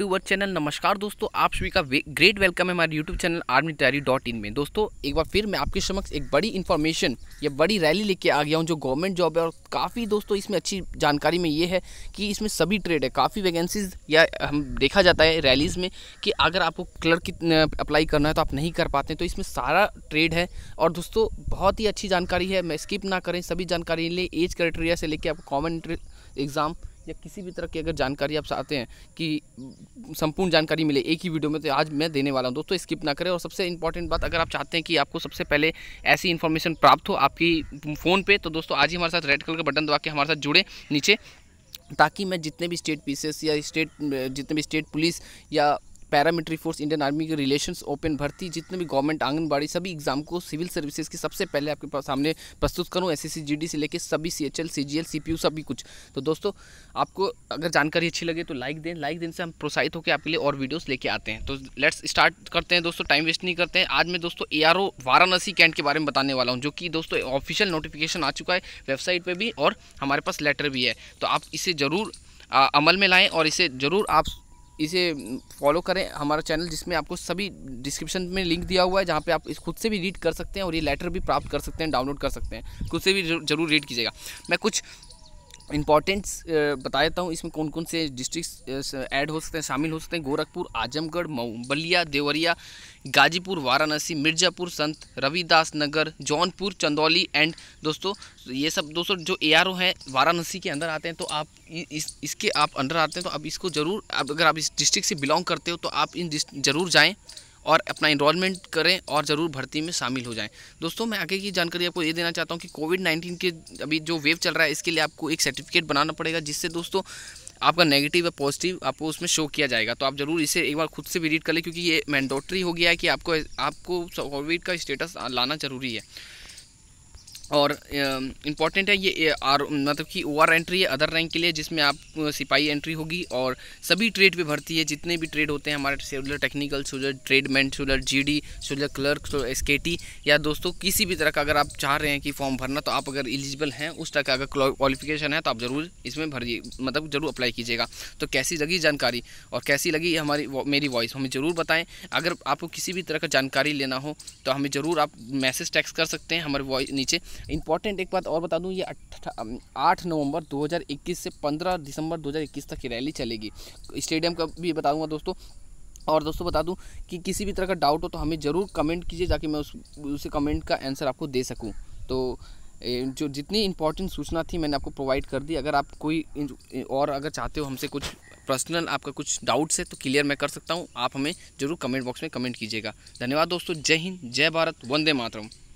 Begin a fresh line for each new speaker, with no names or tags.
YouTuber channel नमस्कार दोस्तों आप सभी का ग्रेट वेलकम है हमारे YouTube channel Army Diary dot in में दोस्तों एक बार फिर मैं आपके समक्ष एक बड़ी इन्फॉर्मेशन या बड़ी रैली लेके आ गया हूँ जो गवर्नमेंट जॉब है और काफ़ी दोस्तों इसमें अच्छी जानकारी में ये है कि इसमें सभी ट्रेड है काफ़ी वैकेंसीज या हम देखा जाता है रैलीज़ में कि अगर आपको क्लर्क अप्लाई करना है तो आप नहीं कर पाते तो इसमें सारा ट्रेड है और दोस्तों बहुत ही अच्छी जानकारी है मैं स्किप ना करें सभी जानकारी लें एज क्राइटेरिया से लेकर आपको कॉमन एग्ज़ाम या किसी भी तरह की अगर जानकारी आप चाहते हैं कि संपूर्ण जानकारी मिले एक ही वीडियो में तो आज मैं देने वाला हूँ दोस्तों स्किप ना करें और सबसे इंपॉर्टेंट बात अगर आप चाहते हैं कि आपको सबसे पहले ऐसी इन्फॉर्मेशन प्राप्त हो आपकी फ़ोन पे तो दोस्तों आज ही हमारे साथ रेड कलर का बटन दबा के हमारे साथ जुड़े नीचे ताकि मैं जितने भी स्टेट पीसेस या स्टेट जितने भी स्टेट पुलिस या पैरामिलिट्री फोर्स इंडियन आर्मी के रिलेशंस ओपन भर्ती जितने भी गवर्नमेंट आंगनबाड़ी सभी एग्जाम को सिविल सर्विसेज की सबसे पहले आपके पास सामने प्रस्तुत करूँ एस एस से लेकर सभी C H L C G L C P U सभी कुछ तो दोस्तों आपको अगर जानकारी अच्छी लगे तो लाइक दें लाइक देने से हम प्रोत्साहित होकर आपके लिए और वीडियोस लेके आते हैं तो लेट्स स्टार्ट करते हैं दोस्तों टाइम वेस्ट नहीं करते हैं आज मैं दोस्तों A R O Varanasi cantt के बारे में बताने वाला हूँ जो कि दोस्तों ऑफिशियल नोटिफिकेशन आ चुका है वेबसाइट पर भी और हमारे पास लेटर भी है तो आप इसे ज़रूर अमल में लाएँ और इसे ज़रूर आप इसे फॉलो करें हमारा चैनल जिसमें आपको सभी डिस्क्रिप्शन में लिंक दिया हुआ है जहाँ पे आप इस खुद से भी रीड कर सकते हैं और ये लेटर भी प्राप्त कर सकते हैं डाउनलोड कर सकते हैं खुद से भी जरूर रीड कीजिएगा मैं कुछ इम्पॉर्टेंट्स बता देता हूँ इसमें कौन कौन से डिस्ट्रिक्स ऐड हो सकते हैं शामिल हो सकते हैं गोरखपुर आजमगढ़ मऊ बलिया देवरिया गाजीपुर वाराणसी मिर्ज़ापुर संत रविदास नगर जौनपुर चंदौली एंड दोस्तों ये सब दोस्तों जो ए आर ओ हैं वाराणसी के अंदर आते हैं तो आप इस इसके आप अंडर आते हैं तो आप इसको ज़रूर अगर आप इस डिस्ट्रिक्ट से बिलोंग करते हो तो आप इन जरूर जाएँ और अपना इनरोलमेंट करें और ज़रूर भर्ती में शामिल हो जाएँ दोस्तों मैं आगे की जानकारी आपको ये देना चाहता हूँ कि कोविड नाइन्टीन के अभी जो वेव चल रहा है इसके लिए आपको एक सर्टिफिकेट बनाना पड़ेगा जिससे दोस्तों आपका नेगेटिव या पॉजिटिव आपको उसमें शो किया जाएगा तो आप ज़रूर इसे एक बार खुद से भी रीड कर लें क्योंकि ये मैंडोटरी हो गया है कि आपको आपको कोविड का स्टेटस लाना ज़रूरी है और इम्पॉर्टेंट है ये आर मतलब कि ओ आर एंट्री है अदर रैंक के लिए जिसमें आप सिपाही एंट्री होगी और सभी ट्रेड पे भर्ती है जितने भी ट्रेड होते हैं हमारे soldier technical soldier tradesman soldier GD soldier clerk S K T या दोस्तों किसी भी तरह का अगर आप चाह रहे हैं कि फॉर्म भरना तो आप अगर एलिजिबल हैं उस तरह का अगर क्वालिफिकेशन है तो आप ज़रूर इसमें भरिए मतलब ज़रूर अप्लाई कीजिएगा तो कैसी लगी जानकारी और कैसी लगी हमारी मेरी वॉइस हमें ज़रूर बताएँ अगर आपको किसी भी तरह का जानकारी लेना हो तो हमें ज़रूर आप मैसेज टैक्स कर सकते हैं हमारे वॉइस नीचे इंपॉर्टेंट एक बात और बता दूँ ये आठ नवंबर 2021 से 15 दिसंबर 2021 तक की रैली चलेगी स्टेडियम का भी बता दूँगा दोस्तों और दोस्तों बता दूं कि किसी भी तरह का डाउट हो तो हमें ज़रूर कमेंट कीजिए ताकि मैं उस उसे कमेंट का आंसर आपको दे सकूँ तो जो जितनी इंपॉर्टेंट सूचना थी मैंने आपको प्रोवाइड कर दी अगर आप कोई और अगर चाहते हो हमसे कुछ पर्सनल आपका कुछ डाउट्स है तो क्लियर मैं कर सकता हूँ आप हमें ज़रूर कमेंट बॉक्स में कमेंट कीजिएगा धन्यवाद दोस्तों जय हिंद जय भारत वंदे मातरम